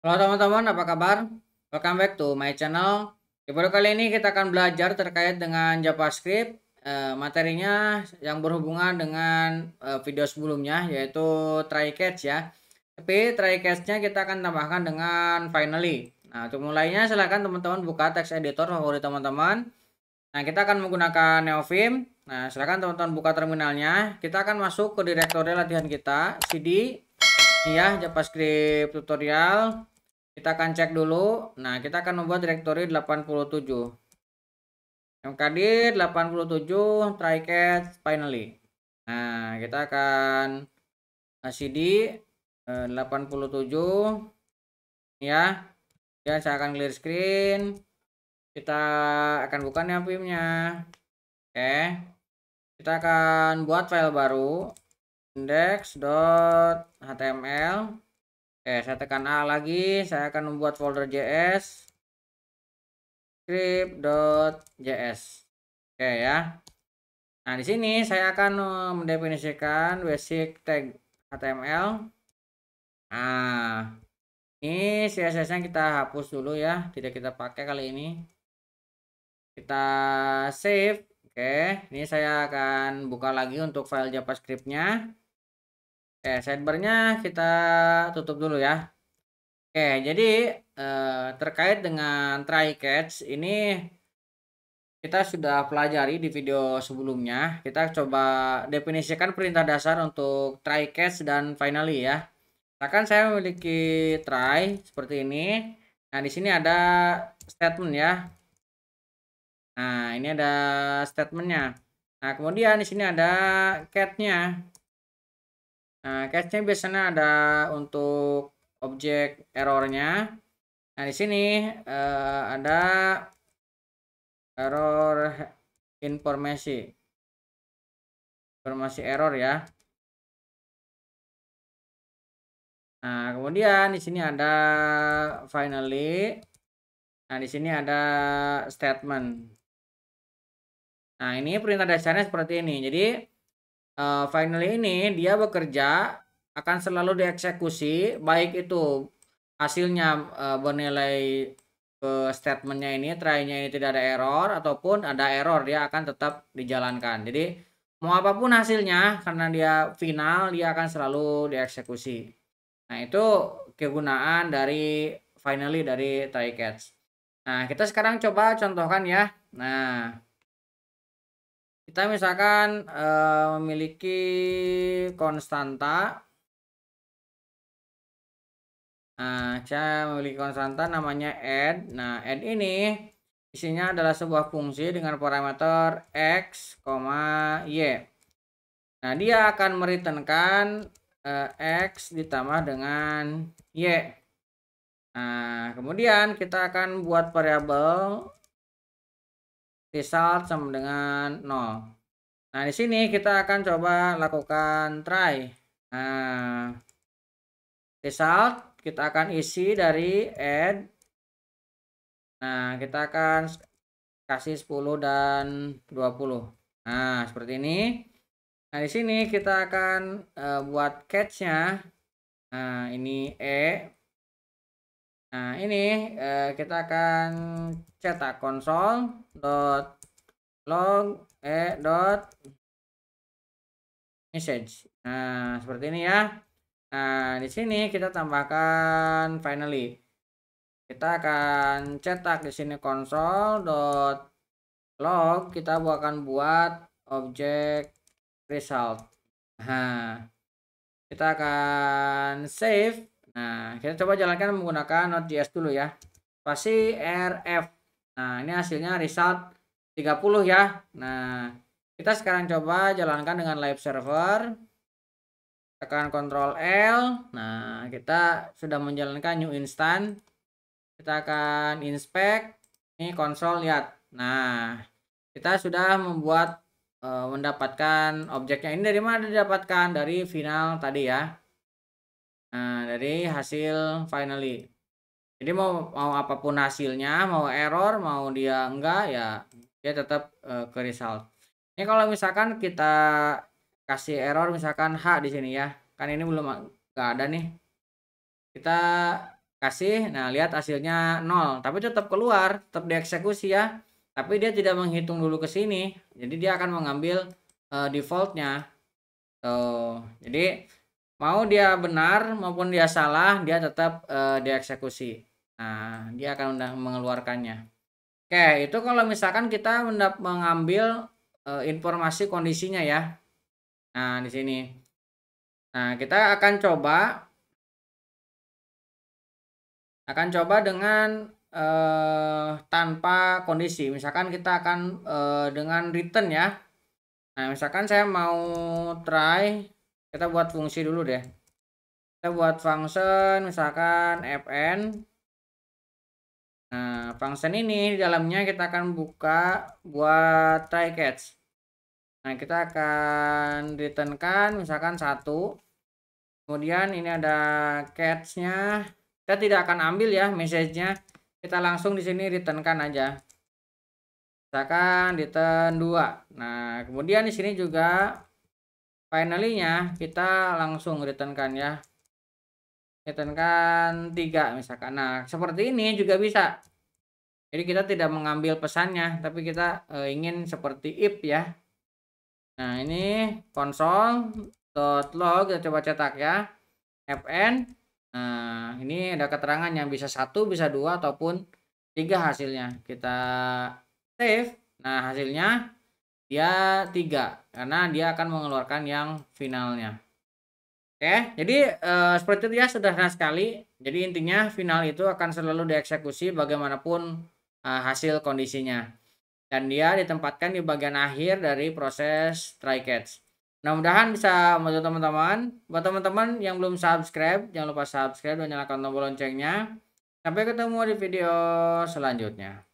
Halo teman-teman, apa kabar? Welcome back to my channel. Di video kali ini kita akan belajar terkait dengan JavaScript. Eh, materinya yang berhubungan dengan eh, video sebelumnya, yaitu try catch ya. Tapi try catch-nya kita akan tambahkan dengan finally. Nah, untuk mulainya silahkan teman-teman buka text editor favorit teman-teman. Nah, kita akan menggunakan Neovim. Nah, silahkan teman-teman buka terminalnya. Kita akan masuk ke direktori latihan kita, cd ini ya javascript tutorial kita akan cek dulu nah kita akan membuat directory 87 mkd 87 try catch finally nah kita akan cd 87 eh, ya ya saya akan clear screen kita akan bukannya nih filmnya oke kita akan buat file baru index.html oke saya tekan A lagi saya akan membuat folder JS script.js oke ya nah di sini saya akan eh, mendefinisikan basic tag HTML nah ini CSS nya kita hapus dulu ya tidak kita pakai kali ini kita save oke ini saya akan buka lagi untuk file javascript nya Oke, sidebarnya kita tutup dulu ya. Oke, jadi eh, terkait dengan try catch ini kita sudah pelajari di video sebelumnya. Kita coba definisikan perintah dasar untuk try catch dan finally ya. Misalkan saya memiliki try seperti ini. Nah, di sini ada statement ya. Nah, ini ada statementnya. Nah, kemudian di sini ada catch-nya. Nah, catch-nya biasanya ada untuk objek errornya. Nah, di sini uh, ada error informasi. Informasi error ya. Nah, kemudian di sini ada finally. Nah, di sini ada statement. Nah, ini perintah dasarnya seperti ini. Jadi, uh, finally ini dia bekerja akan selalu dieksekusi baik itu hasilnya uh, bernilai ke statementnya ini trynya ini tidak ada error ataupun ada error dia akan tetap dijalankan jadi mau apapun hasilnya karena dia final dia akan selalu dieksekusi nah itu kegunaan dari finally dari try catch nah kita sekarang coba contohkan ya nah kita misalkan e, memiliki konstanta nah saya memiliki konstanta namanya add nah add ini isinya adalah sebuah fungsi dengan parameter x, y nah dia akan meritenkan e, eh, x ditambah dengan y nah kemudian kita akan buat variabel result sama dengan 0. Nah, di sini kita akan coba lakukan try. Nah, result kita akan isi dari add. Nah, kita akan kasih 10 dan 20. Nah, seperti ini. Nah, di sini kita akan uh, buat catch-nya. Nah, ini E Nah, ini eh, kita akan cetak konsol dot log e dot message. Nah, seperti ini ya. Nah, di sini kita tambahkan finally. Kita akan cetak di sini konsol dot log kita akan buat objek result. Nah, kita akan save Nah, kita coba jalankan menggunakan Node.js dulu ya. Pasti RF. Nah, ini hasilnya result 30 ya. Nah, kita sekarang coba jalankan dengan live server. Tekan Ctrl L. Nah, kita sudah menjalankan new instance. Kita akan inspect. Ini konsol lihat. Nah, kita sudah membuat uh, mendapatkan objeknya ini dari mana didapatkan dari final tadi ya. Nah, dari hasil finally jadi mau mau apapun hasilnya mau error mau dia enggak ya dia tetap uh, ke result ini kalau misalkan kita kasih error misalkan H di sini ya kan ini belum enggak ada nih kita kasih nah lihat hasilnya nol tapi tetap keluar tetap dieksekusi ya tapi dia tidak menghitung dulu ke sini jadi dia akan mengambil uh, defaultnya tuh jadi mau dia benar maupun dia salah dia tetap uh, dieksekusi nah dia akan udah mengeluarkannya oke itu kalau misalkan kita mengambil uh, informasi kondisinya ya nah di sini nah kita akan coba akan coba dengan uh, tanpa kondisi misalkan kita akan uh, dengan return ya nah misalkan saya mau try kita buat fungsi dulu deh kita buat function misalkan fn nah function ini di dalamnya kita akan buka buat try catch nah kita akan returnkan misalkan satu kemudian ini ada catch-nya kita tidak akan ambil ya message-nya kita langsung di sini returnkan aja misalkan return dua nah kemudian di sini juga nya kita langsung returnkan ya returnkan tiga misalkan nah seperti ini juga bisa jadi kita tidak mengambil pesannya tapi kita uh, ingin seperti if ya nah ini konsol kita coba cetak ya fn nah ini ada keterangan yang bisa satu bisa dua ataupun tiga hasilnya kita save nah hasilnya dia ya, tiga karena dia akan mengeluarkan yang finalnya oke jadi uh, seperti itu ya sederhana sekali jadi intinya final itu akan selalu dieksekusi bagaimanapun uh, hasil kondisinya dan dia ditempatkan di bagian akhir dari proses try catch mudah-mudahan bisa membantu teman-teman buat teman-teman yang belum subscribe jangan lupa subscribe dan nyalakan tombol loncengnya sampai ketemu di video selanjutnya